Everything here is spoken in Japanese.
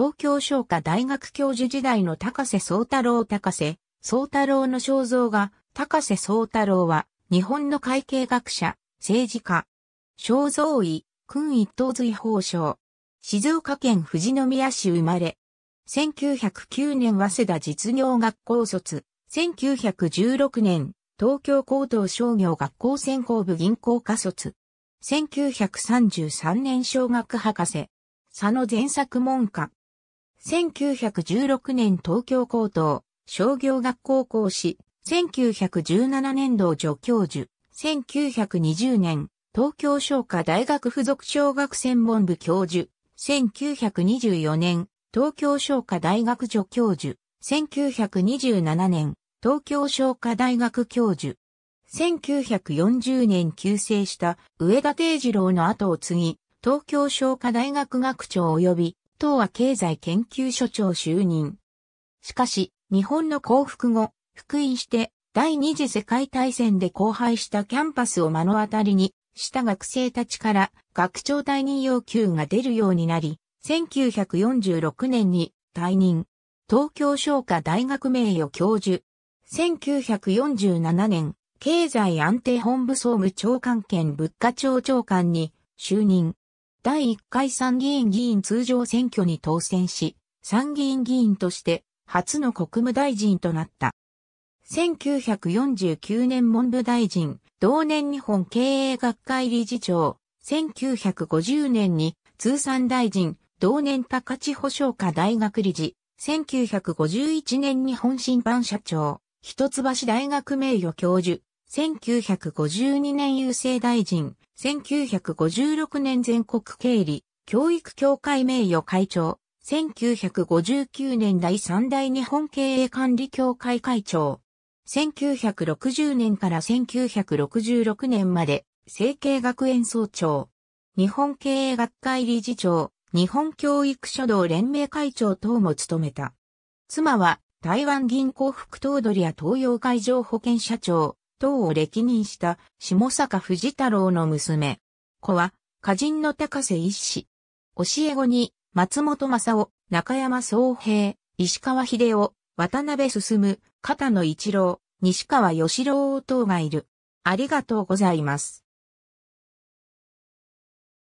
東京商科大学教授時代の高瀬宗太郎高瀬、宗太郎の肖像画、高瀬宗太郎は、日本の会計学者、政治家、肖像医、君一等随法相。静岡県富士宮市生まれ。1909年早稲田実業学校卒。1916年、東京高等商業学校専攻部銀行科卒。1933年小学博士。佐野前作門下。1916年東京高等商業学校講師、1917年度助教授、1920年東京商科大学附属小学専門部教授、1924年東京商科大学助教授、1927年東京商科大学教授、1940年休逝した上田定次郎の後を継ぎ、東京商科大学学長及び東亜経済研究所長就任。しかし、日本の降伏後、復員して第二次世界大戦で荒廃したキャンパスを目の当たりにした学生たちから学長退任要求が出るようになり、1946年に退任。東京商科大学名誉教授。1947年、経済安定本部総務長官兼物価庁長官に就任。第1回参議院議員通常選挙に当選し、参議院議員として初の国務大臣となった。1949年文部大臣、同年日本経営学会理事長、1950年に通産大臣、同年高千穂商科大学理事、1951年日本審判社長、一橋大学名誉教授、1952年郵政大臣、1956年全国経理、教育協会名誉会長、1959年第三代日本経営管理協会会長、1960年から1966年まで、成形学園総長、日本経営学会理事長、日本教育書道連盟会長等も務めた。妻は、台湾銀行副頭取や東洋会場保険社長、党を歴任した下坂藤太郎の娘。子は、歌人の高瀬一子。教え子に、松本正夫、中山宗平、石川秀夫、渡辺進、片野一郎、西川義郎等がいる。ありがとうございます。